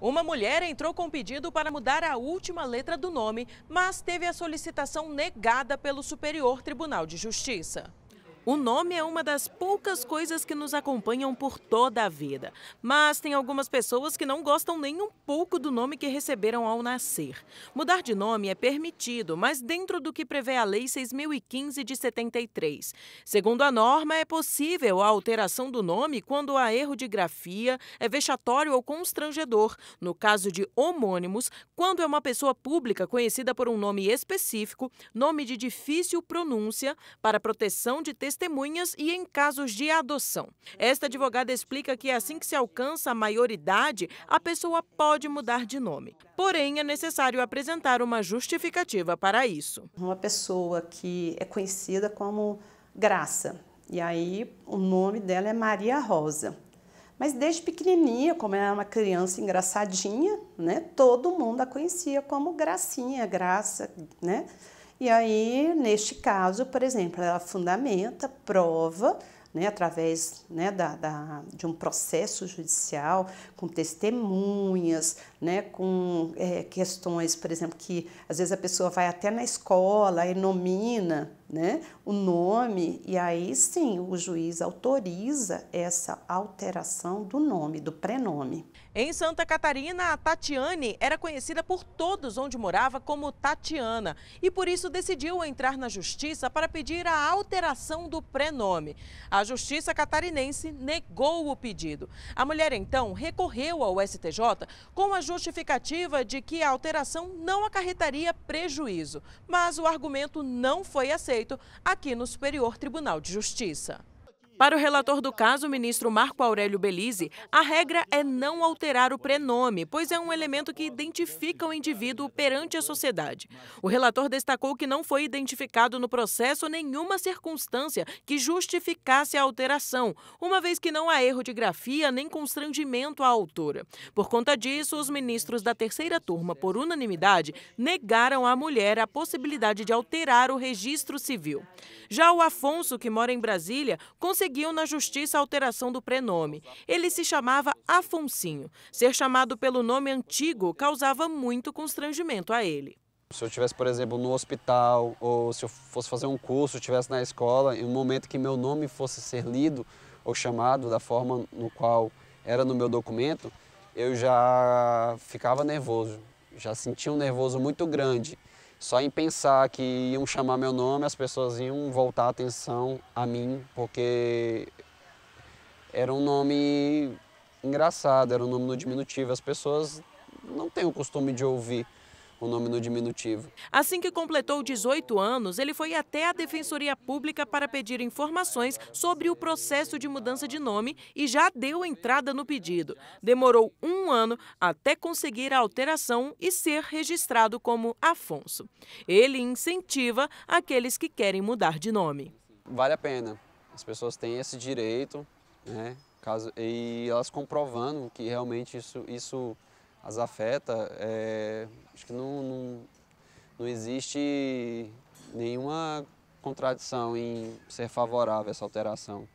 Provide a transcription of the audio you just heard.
Uma mulher entrou com pedido para mudar a última letra do nome, mas teve a solicitação negada pelo Superior Tribunal de Justiça. O nome é uma das poucas coisas que nos acompanham por toda a vida. Mas tem algumas pessoas que não gostam nem um pouco do nome que receberam ao nascer. Mudar de nome é permitido, mas dentro do que prevê a Lei 6015 de 73. Segundo a norma, é possível a alteração do nome quando há erro de grafia, é vexatório ou constrangedor. No caso de homônimos, quando é uma pessoa pública conhecida por um nome específico, nome de difícil pronúncia, para proteção de testemunhas testemunhas e em casos de adoção. Esta advogada explica que assim que se alcança a maioridade, a pessoa pode mudar de nome. Porém, é necessário apresentar uma justificativa para isso. Uma pessoa que é conhecida como Graça, e aí o nome dela é Maria Rosa. Mas desde pequenininha, como ela era é uma criança engraçadinha, né, todo mundo a conhecia como Gracinha, Graça, né? E aí, neste caso, por exemplo, ela fundamenta, prova, né, através né, da, da, de um processo judicial, com testemunhas, né, com é, questões, por exemplo, que às vezes a pessoa vai até na escola e nomina né, o nome, e aí sim o juiz autoriza essa alteração do nome, do prenome. Em Santa Catarina, a Tatiane era conhecida por todos onde morava como Tatiana e por isso decidiu entrar na justiça para pedir a alteração do prenome. A justiça catarinense negou o pedido. A mulher então recorreu ao STJ com a justificativa de que a alteração não acarretaria prejuízo, mas o argumento não foi aceito aqui no Superior Tribunal de Justiça. Para o relator do caso, o ministro Marco Aurélio Belize, a regra é não alterar o prenome, pois é um elemento que identifica o indivíduo perante a sociedade. O relator destacou que não foi identificado no processo nenhuma circunstância que justificasse a alteração, uma vez que não há erro de grafia nem constrangimento à autora. Por conta disso, os ministros da terceira turma, por unanimidade, negaram à mulher a possibilidade de alterar o registro civil. Já o Afonso, que mora em Brasília, conseguiu conseguiu na justiça a alteração do prenome. Ele se chamava Afonsinho. Ser chamado pelo nome antigo causava muito constrangimento a ele. Se eu tivesse, por exemplo, no hospital ou se eu fosse fazer um curso, estivesse na escola, em um momento que meu nome fosse ser lido ou chamado da forma no qual era no meu documento, eu já ficava nervoso, já sentia um nervoso muito grande. Só em pensar que iam chamar meu nome, as pessoas iam voltar a atenção a mim, porque era um nome engraçado, era um nome no diminutivo. As pessoas não têm o costume de ouvir o nome no diminutivo. Assim que completou 18 anos, ele foi até a Defensoria Pública para pedir informações sobre o processo de mudança de nome e já deu entrada no pedido. Demorou um ano até conseguir a alteração e ser registrado como Afonso. Ele incentiva aqueles que querem mudar de nome. Vale a pena. As pessoas têm esse direito, né? Caso, e elas comprovando que realmente isso, isso as afeta, é, acho que não, não, não existe nenhuma contradição em ser favorável a essa alteração.